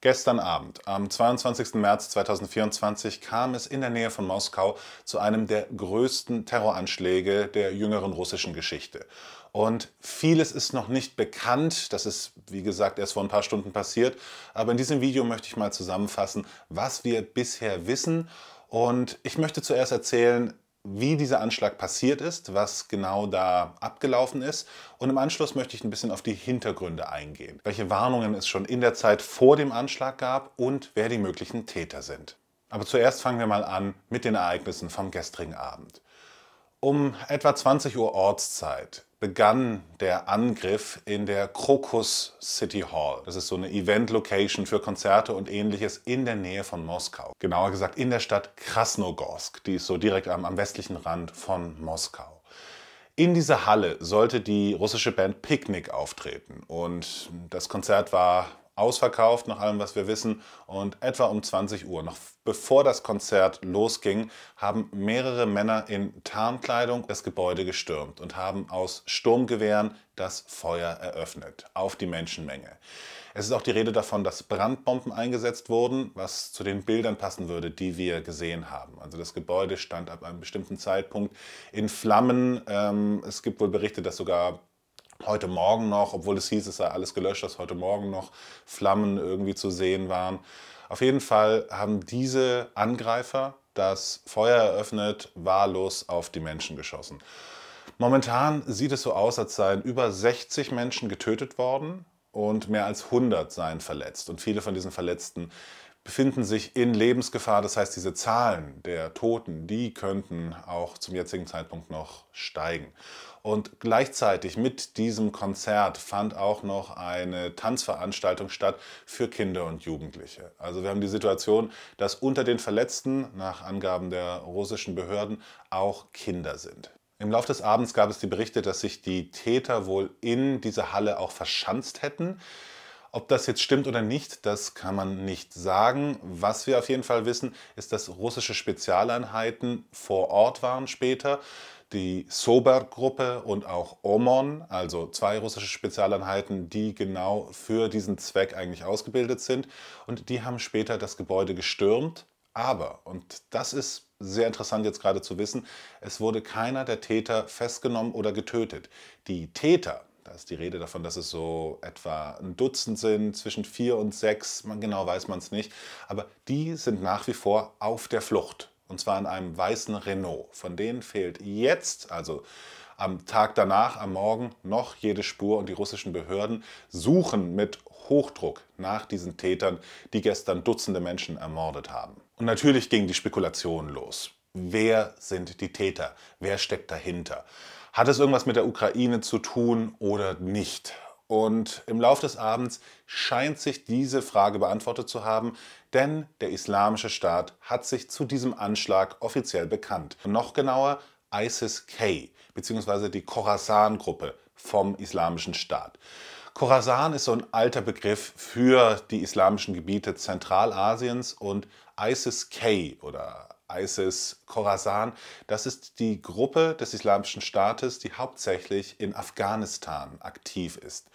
Gestern Abend, am 22. März 2024, kam es in der Nähe von Moskau zu einem der größten Terroranschläge der jüngeren russischen Geschichte. Und vieles ist noch nicht bekannt, das ist wie gesagt erst vor ein paar Stunden passiert, aber in diesem Video möchte ich mal zusammenfassen, was wir bisher wissen. Und ich möchte zuerst erzählen, wie dieser Anschlag passiert ist, was genau da abgelaufen ist. Und im Anschluss möchte ich ein bisschen auf die Hintergründe eingehen, welche Warnungen es schon in der Zeit vor dem Anschlag gab und wer die möglichen Täter sind. Aber zuerst fangen wir mal an mit den Ereignissen vom gestrigen Abend. Um etwa 20 Uhr Ortszeit begann der Angriff in der Krokus City Hall. Das ist so eine Event-Location für Konzerte und ähnliches in der Nähe von Moskau. Genauer gesagt in der Stadt Krasnogorsk. Die ist so direkt am, am westlichen Rand von Moskau. In dieser Halle sollte die russische Band Picnic auftreten und das Konzert war ausverkauft, nach allem, was wir wissen. Und etwa um 20 Uhr, noch bevor das Konzert losging, haben mehrere Männer in Tarnkleidung das Gebäude gestürmt und haben aus Sturmgewehren das Feuer eröffnet auf die Menschenmenge. Es ist auch die Rede davon, dass Brandbomben eingesetzt wurden, was zu den Bildern passen würde, die wir gesehen haben. Also das Gebäude stand ab einem bestimmten Zeitpunkt in Flammen. Ähm, es gibt wohl Berichte, dass sogar heute Morgen noch, obwohl es hieß, es sei alles gelöscht, dass heute Morgen noch Flammen irgendwie zu sehen waren. Auf jeden Fall haben diese Angreifer das Feuer eröffnet, wahllos auf die Menschen geschossen. Momentan sieht es so aus, als seien über 60 Menschen getötet worden und mehr als 100 seien verletzt. Und viele von diesen Verletzten befinden sich in Lebensgefahr. Das heißt, diese Zahlen der Toten, die könnten auch zum jetzigen Zeitpunkt noch steigen. Und gleichzeitig mit diesem Konzert fand auch noch eine Tanzveranstaltung statt für Kinder und Jugendliche. Also wir haben die Situation, dass unter den Verletzten, nach Angaben der russischen Behörden, auch Kinder sind. Im Laufe des Abends gab es die Berichte, dass sich die Täter wohl in dieser Halle auch verschanzt hätten. Ob das jetzt stimmt oder nicht, das kann man nicht sagen. Was wir auf jeden Fall wissen, ist, dass russische Spezialeinheiten vor Ort waren später. Die Sober-Gruppe und auch OMON, also zwei russische Spezialeinheiten, die genau für diesen Zweck eigentlich ausgebildet sind. Und die haben später das Gebäude gestürmt. Aber, und das ist sehr interessant jetzt gerade zu wissen, es wurde keiner der Täter festgenommen oder getötet. Die Täter, da ist die Rede davon, dass es so etwa ein Dutzend sind, zwischen vier und sechs, man, genau weiß man es nicht. Aber die sind nach wie vor auf der Flucht. Und zwar in einem weißen Renault. Von denen fehlt jetzt, also am Tag danach, am Morgen, noch jede Spur. Und die russischen Behörden suchen mit Hochdruck nach diesen Tätern, die gestern Dutzende Menschen ermordet haben. Und natürlich gingen die Spekulationen los. Wer sind die Täter? Wer steckt dahinter? Hat es irgendwas mit der Ukraine zu tun oder nicht? Und im Laufe des Abends scheint sich diese Frage beantwortet zu haben, denn der Islamische Staat hat sich zu diesem Anschlag offiziell bekannt. Noch genauer ISIS-K bzw. die Khorasan-Gruppe vom Islamischen Staat. Khorasan ist so ein alter Begriff für die islamischen Gebiete Zentralasiens und ISIS-K oder ISIS Khorasan. Das ist die Gruppe des Islamischen Staates, die hauptsächlich in Afghanistan aktiv ist.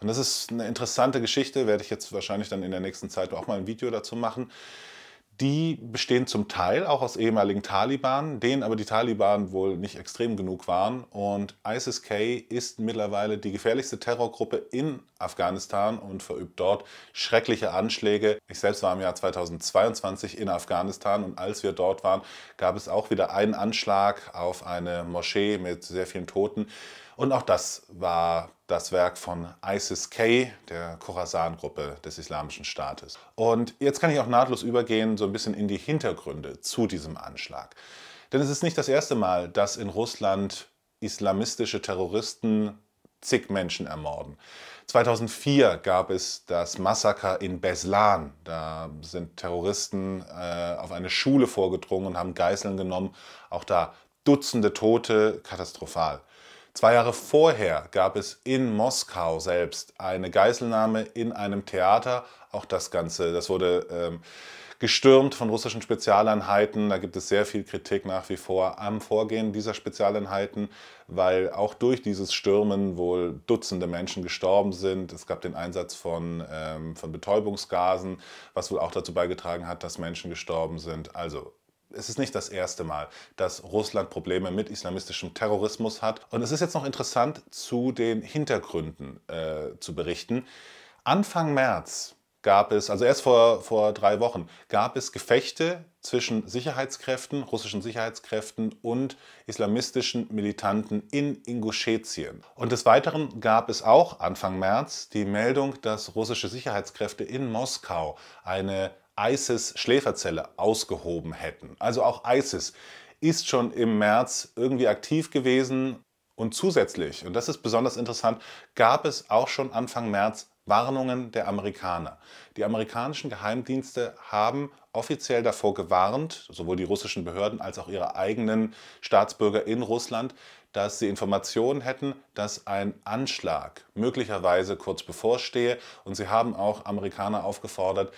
Und das ist eine interessante Geschichte, werde ich jetzt wahrscheinlich dann in der nächsten Zeit auch mal ein Video dazu machen. Die bestehen zum Teil auch aus ehemaligen Taliban, denen aber die Taliban wohl nicht extrem genug waren. Und ISIS-K ist mittlerweile die gefährlichste Terrorgruppe in Afghanistan und verübt dort schreckliche Anschläge. Ich selbst war im Jahr 2022 in Afghanistan und als wir dort waren, gab es auch wieder einen Anschlag auf eine Moschee mit sehr vielen Toten. Und auch das war das Werk von ISIS-K, der Khorasan-Gruppe des Islamischen Staates. Und jetzt kann ich auch nahtlos übergehen, so ein bisschen in die Hintergründe zu diesem Anschlag. Denn es ist nicht das erste Mal, dass in Russland islamistische Terroristen zig Menschen ermorden. 2004 gab es das Massaker in Beslan. Da sind Terroristen äh, auf eine Schule vorgedrungen und haben Geiseln genommen. Auch da Dutzende Tote, katastrophal. Zwei Jahre vorher gab es in Moskau selbst eine Geiselnahme in einem Theater. Auch das Ganze, das wurde ähm, gestürmt von russischen Spezialeinheiten. Da gibt es sehr viel Kritik nach wie vor am Vorgehen dieser Spezialeinheiten, weil auch durch dieses Stürmen wohl Dutzende Menschen gestorben sind. Es gab den Einsatz von, ähm, von Betäubungsgasen, was wohl auch dazu beigetragen hat, dass Menschen gestorben sind. Also es ist nicht das erste Mal, dass Russland Probleme mit islamistischem Terrorismus hat. Und es ist jetzt noch interessant, zu den Hintergründen äh, zu berichten. Anfang März gab es, also erst vor, vor drei Wochen, gab es Gefechte zwischen Sicherheitskräften, russischen Sicherheitskräften und islamistischen Militanten in Inguschetien. Und des Weiteren gab es auch Anfang März die Meldung, dass russische Sicherheitskräfte in Moskau eine ISIS-Schläferzelle ausgehoben hätten. Also auch ISIS ist schon im März irgendwie aktiv gewesen und zusätzlich, und das ist besonders interessant, gab es auch schon Anfang März Warnungen der Amerikaner. Die amerikanischen Geheimdienste haben offiziell davor gewarnt, sowohl die russischen Behörden als auch ihre eigenen Staatsbürger in Russland, dass sie Informationen hätten, dass ein Anschlag möglicherweise kurz bevorstehe. Und sie haben auch Amerikaner aufgefordert,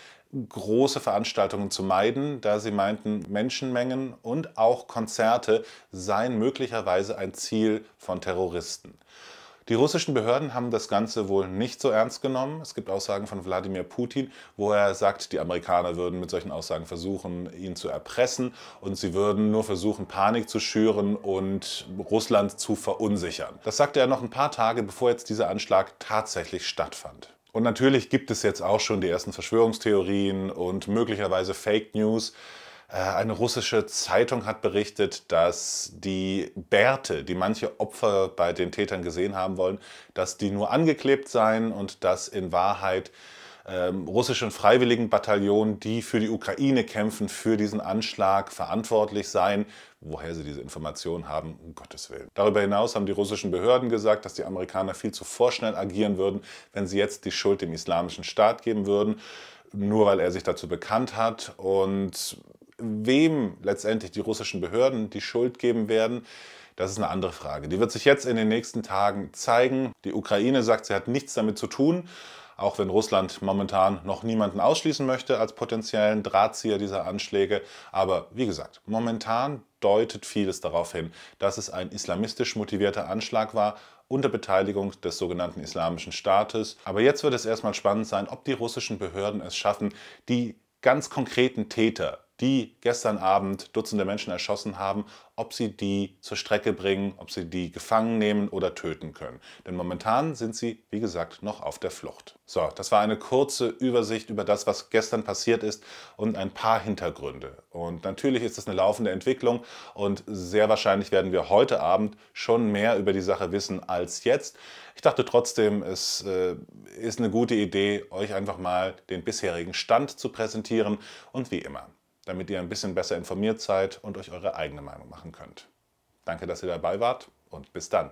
große Veranstaltungen zu meiden, da sie meinten, Menschenmengen und auch Konzerte seien möglicherweise ein Ziel von Terroristen. Die russischen Behörden haben das Ganze wohl nicht so ernst genommen. Es gibt Aussagen von Wladimir Putin, wo er sagt, die Amerikaner würden mit solchen Aussagen versuchen, ihn zu erpressen und sie würden nur versuchen, Panik zu schüren und Russland zu verunsichern. Das sagte er noch ein paar Tage, bevor jetzt dieser Anschlag tatsächlich stattfand. Und natürlich gibt es jetzt auch schon die ersten Verschwörungstheorien und möglicherweise Fake News. Äh, eine russische Zeitung hat berichtet, dass die Bärte, die manche Opfer bei den Tätern gesehen haben wollen, dass die nur angeklebt seien und dass in Wahrheit ähm, russischen Freiwilligenbataillonen, die für die Ukraine kämpfen, für diesen Anschlag verantwortlich seien. Woher sie diese Informationen haben, um Gottes Willen. Darüber hinaus haben die russischen Behörden gesagt, dass die Amerikaner viel zu vorschnell agieren würden, wenn sie jetzt die Schuld dem Islamischen Staat geben würden, nur weil er sich dazu bekannt hat. Und wem letztendlich die russischen Behörden die Schuld geben werden, das ist eine andere Frage. Die wird sich jetzt in den nächsten Tagen zeigen. Die Ukraine sagt, sie hat nichts damit zu tun, auch wenn Russland momentan noch niemanden ausschließen möchte als potenziellen Drahtzieher dieser Anschläge. Aber wie gesagt, momentan deutet vieles darauf hin, dass es ein islamistisch motivierter Anschlag war unter Beteiligung des sogenannten Islamischen Staates. Aber jetzt wird es erstmal spannend sein, ob die russischen Behörden es schaffen, die ganz konkreten Täter die gestern Abend Dutzende Menschen erschossen haben, ob sie die zur Strecke bringen, ob sie die gefangen nehmen oder töten können. Denn momentan sind sie, wie gesagt, noch auf der Flucht. So, das war eine kurze Übersicht über das, was gestern passiert ist und ein paar Hintergründe. Und natürlich ist das eine laufende Entwicklung und sehr wahrscheinlich werden wir heute Abend schon mehr über die Sache wissen als jetzt. Ich dachte trotzdem, es äh, ist eine gute Idee, euch einfach mal den bisherigen Stand zu präsentieren und wie immer damit ihr ein bisschen besser informiert seid und euch eure eigene Meinung machen könnt. Danke, dass ihr dabei wart und bis dann.